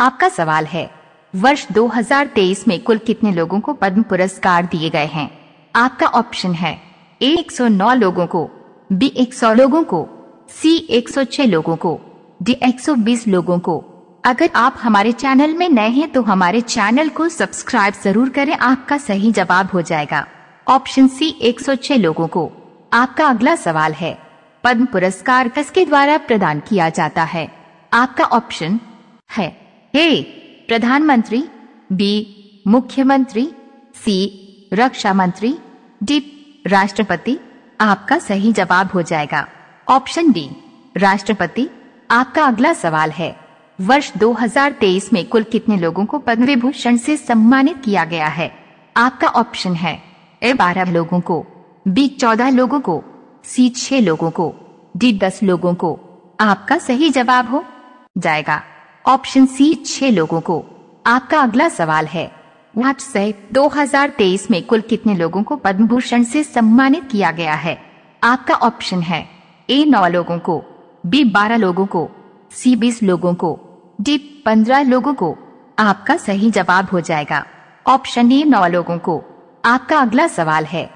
आपका सवाल है वर्ष 2023 में कुल कितने लोगों को पद्म पुरस्कार दिए गए हैं आपका ऑप्शन है ए 109 लोगों को बी 100 लोगों को सी 106 लोगों को डी 120 लोगों को अगर आप हमारे चैनल में नए हैं तो हमारे चैनल को सब्सक्राइब जरूर करें आपका सही जवाब हो जाएगा ऑप्शन सी 106 लोगों को आपका अगला सवाल है पद्म पुरस्कार किसके द्वारा प्रदान किया जाता है आपका ऑप्शन है हे प्रधानमंत्री बी मुख्यमंत्री सी रक्षा मंत्री डी राष्ट्रपति आपका सही जवाब हो जाएगा ऑप्शन डी राष्ट्रपति आपका अगला सवाल है वर्ष 2023 में कुल कितने लोगों को पद्म विभूषण से सम्मानित किया गया है आपका ऑप्शन है ए बारह लोगों को बी चौदह लोगों को सी छह लोगों को डी दस लोगों को आपका सही जवाब हो जाएगा ऑप्शन सी छह लोगों को आपका अगला सवाल है व्हाट्सएप 2023 में कुल कितने लोगों को पद्म भूषण से सम्मानित किया गया है आपका ऑप्शन है ए नौ लोगों को बी बारह लोगों को सी बीस लोगों को डी पंद्रह लोगों को आपका सही जवाब हो जाएगा ऑप्शन ए नौ लोगों को आपका अगला सवाल है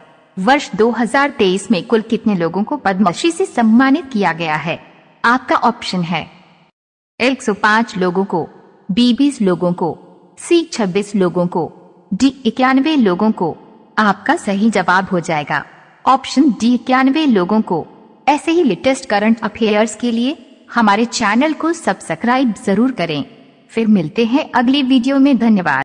वर्ष 2023 में कुल कितने लोगों को पद्मश्री से सम्मानित किया गया है आपका ऑप्शन है एल्क सौ पांच लोगों को बी बीस लोगों को सी छब्बीस लोगों को डी इक्यानवे लोगों को आपका सही जवाब हो जाएगा ऑप्शन डी इक्यानवे लोगों को ऐसे ही लेटेस्ट करंट अफेयर्स के लिए हमारे चैनल को सब्सक्राइब जरूर करें फिर मिलते हैं अगली वीडियो में धन्यवाद